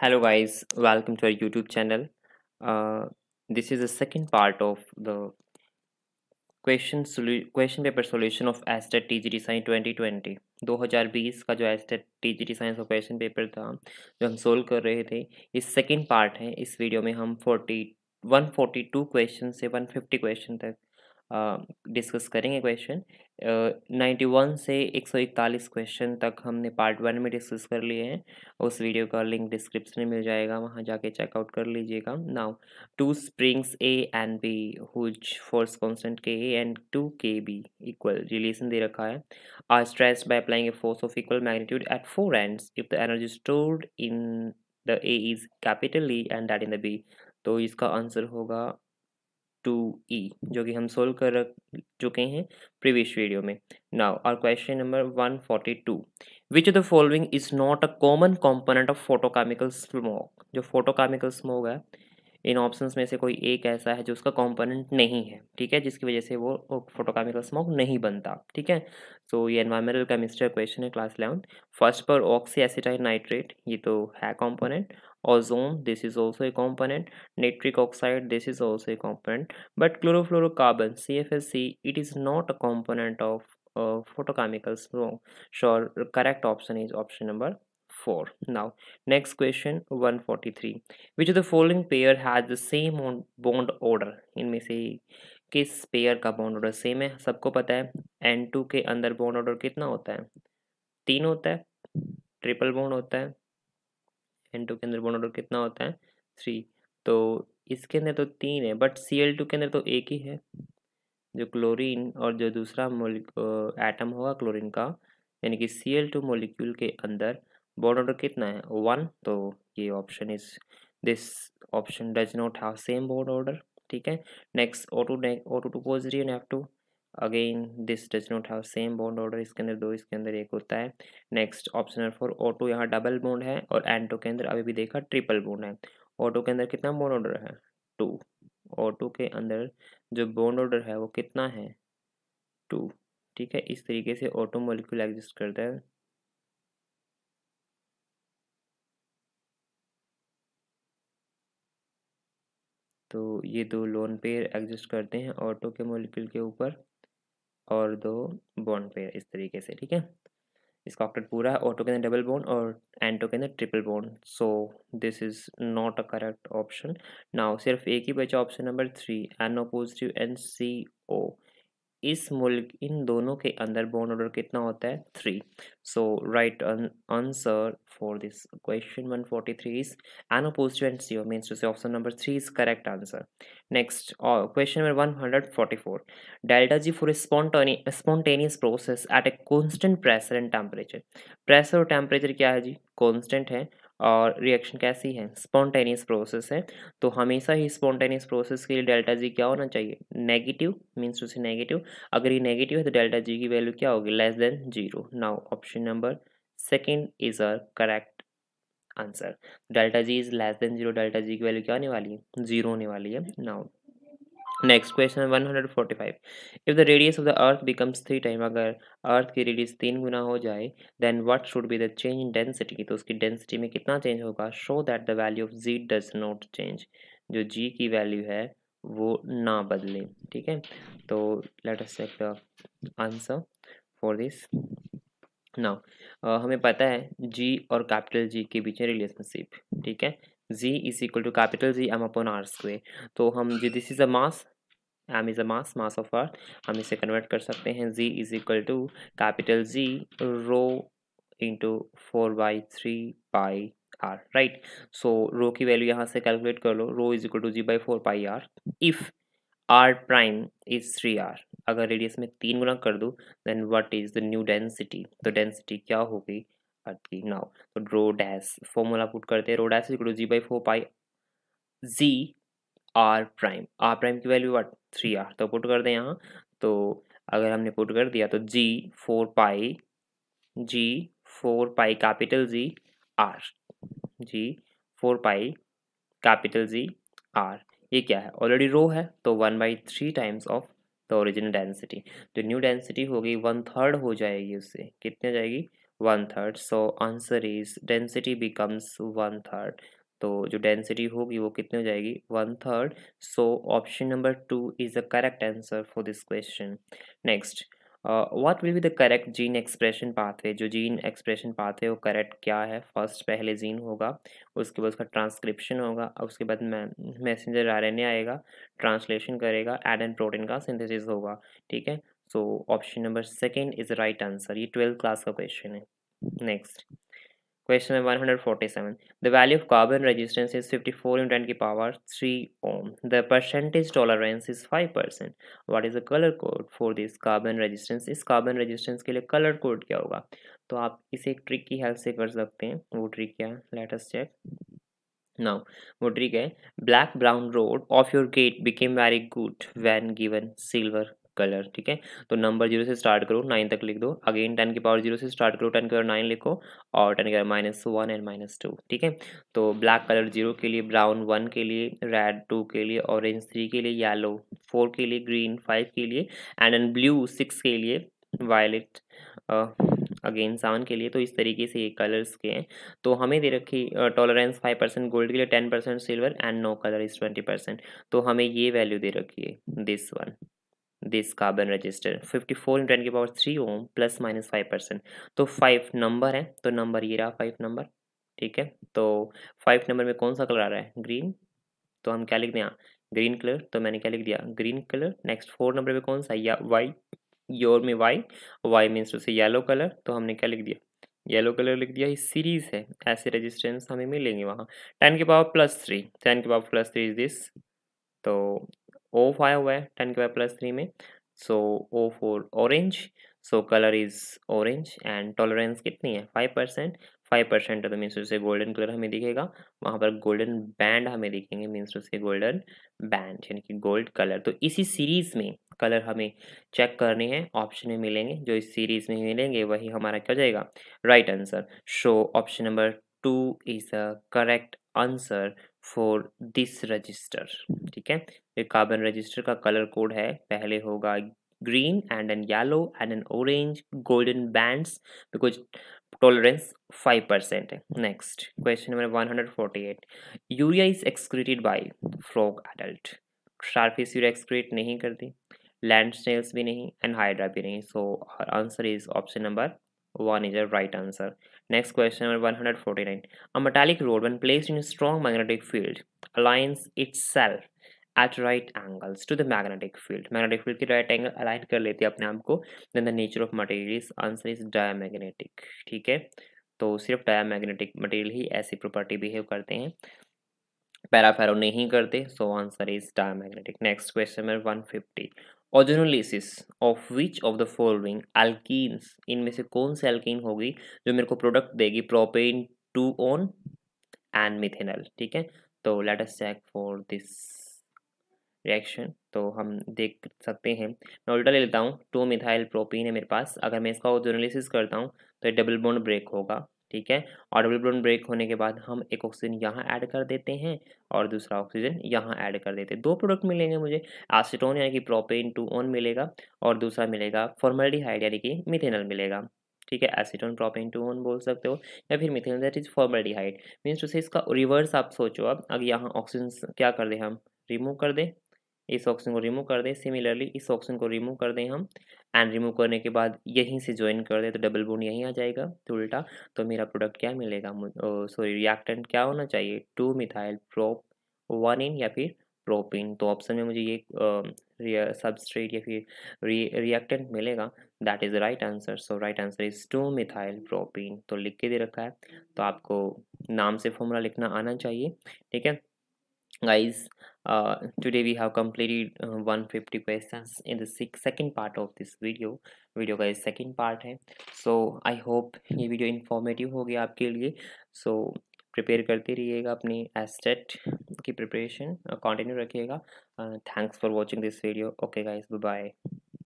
hello guys welcome to our youtube channel uh, this is the second part of the question question paper solution of state TGT science 2020 2020 का जो state TGT science का question paper था जो हम solve कर रहे थे इस सेकंड पार्ट है इस वीडियो में हम 40 142 क्वेश्चन से 150 क्वेश्चन तक डिस्कस uh, करेंगे क्वेश्चन नाइन्टी वन से एक सौ इकतालीस क्वेश्चन तक हमने पार्ट वन में डिस्कस कर लिए हैं उस वीडियो का लिंक डिस्क्रिप्शन में मिल जाएगा वहाँ जाके चेकआउट कर लीजिएगा now two springs A and B whose force constant K A and two K B equal relation दे रखा है are stress by applying a force of equal magnitude at four and if the energy stored in the A is capital E and that in the B तो इसका answer होगा to ई जो कि हम solve कर रख चुके हैं प्रीवियस वीडियो में नाउ और question number one forty two which the following is not a common component of photochemical smoke जो फोटोकामिकल स्मोक है इन ऑप्शंस में से कोई एक ऐसा है जो उसका कॉम्पोनेंट नहीं है ठीक है जिसकी वजह से वो फोटोकामिकल स्मोक नहीं बनता ठीक है सो so, ये एनवायरमेंटल केमिस्ट्री का क्वेश्चन है class eleven first peroxyacetyl nitrate ये तो है component ozone this is also a component nitric oxide this is also a component but chlorofluorocarbon cfsc it is not a component of uh, photochemicals wrong sure correct option is option number 4 now next question 143 which of the following pair has the same bond order इनमें से किस pair का bond order same है सबको पता है N to के अंदर बॉन्ड ऑर्डर कितना होता है तीन होता है ट्रिपल बॉन्ड होता है एन टू के अंदर बॉन्ड ऑर्डर कितना होता है थ्री तो इसके अंदर तो तीन है बट सी एल टू के अंदर तो एक ही है जो क्लोरीन और जो दूसरा एटम होगा क्लोरीन का यानी कि सी एल टू मोलिक्यूल के अंदर बॉन्ड ऑर्डर कितना है वन तो ये option is this option does not have same bond order ठीक है next O two O two two pose F two again this does not have same bond order इसके अंदर दो इसके अंदर एक होता है next option number four O two यहाँ डबल बॉन्ड है और एंटो के अंदर अभी भी देखा ट्रिपल बॉन्ड है ऑटो के अंदर कितना बॉन्ड ऑर्डर है टू ऑटो के अंदर जो बॉन्ड ऑर्डर है वो कितना है टू ठीक है इस तरीके से ऑटो मोलिक्यूल एग्जिस्ट करता है तो ये दो लोन पेयर एग्जिस्ट करते हैं ऑटो के मोलिक्यूल के ऊपर और दो बॉन्ड पेयर इस तरीके से ठीक है इसका ऑक्टेट पूरा है ऑटो के अंदर डबल बोन और एंटो के अंदर triple bond so this is not a correct option now सिर्फ एक ही बचा option number three N positive C O इस मुल्क इन दोनों के अंदर बॉन्ड ऑर्डर कितना होता है three so right answer for this question one forty three is N oppose two and CO mean two से option number three is correct answer next question number one hundred forty four delta G for spontaneous process at a constant pressure and temperature pressure और temperature क्या है जी constant है और reaction कैसी है spontaneous process है तो हमेशा ही स्पॉन्टेनियस प्रोसेस के लिए डेल्टा जी क्या होना चाहिए नेगेटिव मीन्स टू से नेगेटिव अगर ये नेगेटिव है तो डेल्टा जी की वैल्यू क्या होगी less than zero now option number second is are correct answer delta G is less than zero delta G की वैल्यू क्या होने वाली है जीरो होने वाली है now next question one hundred forty five if the radius of the earth becomes three time अगर earth की रेडियस तीन गुना हो जाए then what should be the change in density तो उसकी डेंसिटी में कितना चेंज होगा show that the value of G does not change जो जी की वैल्यू है वो ना बदले ठीक है तो let us check the answer for this now हमें पता है जी और कैपिटल जी के बीच में रिलेशनशिप ठीक है z is equal to capital Z m upon r square तो हम G this is a mass m is a mass mass of earth हम इसे कन्वर्ट कर सकते हैं z is equal to capital Z rho into four by three pi R right so rho की value यहाँ से कैलकुलेट कर लो rho is equal to G by four pi R if R prime is three R अगर radius में तीन गुना कर दो then what is the new density तो डेंसिटी क्या होगी थर्टी नाउ तो रो डैश फॉर्मूला पुट करते हैं rho dash equal to G by four pi G R prime R prime की वैल्यू वट थ्री आर तो पुट कर दें यहाँ तो अगर हमने पुट कर दिया तो G four pi G four pi capital G R G four pi capital G R ये क्या है ऑलरेडी रो है तो one by three times of the original density तो न्यू डेंसिटी होगी वन थर्ड हो जाएगी उससे कितने जाएगी one third so answer is density becomes one third तो जो डेंसिटी होगी वो कितनी हो जाएगी one third so option number two is the correct answer for this question next what will be the correct gene expression pathway जो gene expression pathway वो correct क्या है फर्स्ट पहले जीन होगा उसके बाद उसका ट्रांसक्रिप्शन होगा उसके बाद मैसेंजर आर एन ए आएगा ट्रांसलेशन करेगा एड एंड प्रोटीन का सिंथेसिस होगा ठीक है so option number second is right answer ये ट्वेल्थ क्लास का क्वेश्चन है next question number one hundred forty seven the value of carbon resistance is fifty four into ten की power three ohm the percentage tolerance is five percent what is the colour code for this carbon resistance इस carbon resistance के लिए colour code क्या होगा तो आप इसे एक ट्रिक की हेल्प से कर सकते हैं वो ट्रिक क्या है लेटस चेक नाउ वो ट्रिक है black brown road of your gate became very good when given silver colour ठीक है तो नंबर जीरो से स्टार्ट करो नाइन तक लिख दो अगेन टेन की पावर जीरो से स्टार्ट करो टेन की पावर नाइन लिखो और टेन की power minus one and minus two ठीक है तो ब्लैक कलर जीरो के लिए ब्राउन वन के लिए रेड टू के लिए ऑरेंज थ्री के लिए येलो फोर के लिए ग्रीन फाइव के लिए एंड एंड ब्लू सिक्स के लिए वायलेट अगेन सेवन के लिए तो इस तरीके से ये कलर्स के हैं तो हमें दे रखी टॉलरेंस फाइव परसेंट गोल्ड के लिए ten percent silver and no colour is twenty percent तो हमें ये वैल्यू दे रखी है this one this carbon resistor four into की power three ohm plus minus five percent तो फाइव नंबर है तो नंबर ये रहा फाइव नंबर ठीक है तो फाइव नंबर में कौन सा कलर आ रहा है ग्रीन तो हम क्या लिख दें ग्रीन कलर तो मैंने क्या लिख दिया green colour next four number में कौन सा या वाई योर में वाई वाई मीन्स उसे येलो कलर तो हमने क्या लिख दिया येलो कलर लिख दिया ये सीरीज है ऐसे रजिस्टेंस हमें मिलेंगे वहाँ टेन के पावर प्लस थ्री टेन के power plus three is this तो ओ फाइव है टेन के पावर प्लस थ्री में so O four orange so colour is orange and tolerance कितनी है फाइव परसेंट फाइव परसेंट है तो मीन्स उससे गोल्डन कलर हमें दिखेगा वहाँ पर गोल्डन बैंड हमें दिखेंगे मीन्स उससे गोल्डन बैंड यानी कि गोल्ड कलर तो इसी सीरीज़ में कलर हमें चेक करने हैं ऑप्शन में मिलेंगे जो इस सीरीज़ में मिलेंगे वही हमारा क्या हो जाएगा right answer so option number two is the correct answer for this resistor ठीक है ये कार्बन रजिस्टर का कलर कोड है पहले होगा green and an yellow and an orange golden bands because tolerance five percent है next question number one hundred forty eight urea is excreted by frog adult sharks urea excrete नहीं करती land snails भी नहीं and hydra भी नहीं so answer is option number one is a right answer Next question number 149. A metallic rod when placed in a strong magnetic field aligns itself at right angles to the magnetic field magnetic field के right angle align कर लेती है अपने आप को then the nature of material answer is diamagnetic ठीक है तो सिर्फ डायामैग्नेटिक मटेरियल ही ऐसी प्रॉपर्टी बिहेव करते हैं पैराफेरो नहीं करते so answer is diamagnetic next question number one fifty ozonolysis of which of the following alkenes इनमें से कौन सी एल्किन होगी जो मेरे को प्रोडक्ट देगी propene two one and methanal ठीक है तो let us check for this reaction तो हम देख सकते हैं मैं उल्टा ले लेता हूँ टू मिथाइल प्रोपीन है मेरे पास अगर मैं इसका ओजोनोलिसिस करता हूँ तो ये डबल बॉन्ड ब्रेक होगा ठीक है और डबल बॉन्ड ब्रेक होने के बाद हम एक ऑक्सीजन यहाँ ऐड कर देते हैं और दूसरा ऑक्सीजन यहाँ ऐड कर देते हैं दो प्रोडक्ट मिलेंगे मुझे एसीटोन यानी कि प्रोपेन टू ऑन मिलेगा और दूसरा मिलेगा फॉर्मेलिहाइड यानी कि मिथेनल मिलेगा ठीक है एसीटोन प्रोपेन टू ऑन बोल सकते हो या फिर methanal that is formaldehyde means two से इसका रिवर्स आप सोचो अब अब यहाँ ऑक्सीजन क्या कर दें हम रिमूव कर दें इस ऑप्शन को रिमूव कर दें सिमिलरली इस ऑप्शन को रिमूव कर दें हम एंड रिमूव करने के बाद यहीं से ज्वाइन कर दें तो डबल बोन यहीं आ जाएगा तो उल्टा तो मेरा प्रोडक्ट क्या मिलेगा सॉरी रिएक्टेंट क्या होना चाहिए two methyl prop one ene या फिर प्रोपिन तो ऑप्शन में मुझे ये सबस्ट्रेट या फिर रिएक्टेंट मिलेगा that is right answer so right answer is two methyl propene तो लिख के दे रखा है तो आपको नाम से फॉर्मूला लिखना आना चाहिए ठीक है guys uh, today we have completed uh, 150 questions in the six, second part of this video video का ये सेकेंड पार्ट है सो आई होप ये वीडियो इन्फॉर्मेटिव होगी आपके लिए सो so, प्रिपेयर करते रहिएगा अपनी एस्टेट की प्रिपरेशन कंटिन्यू uh, रखिएगा thanks for watching this video okay guys bye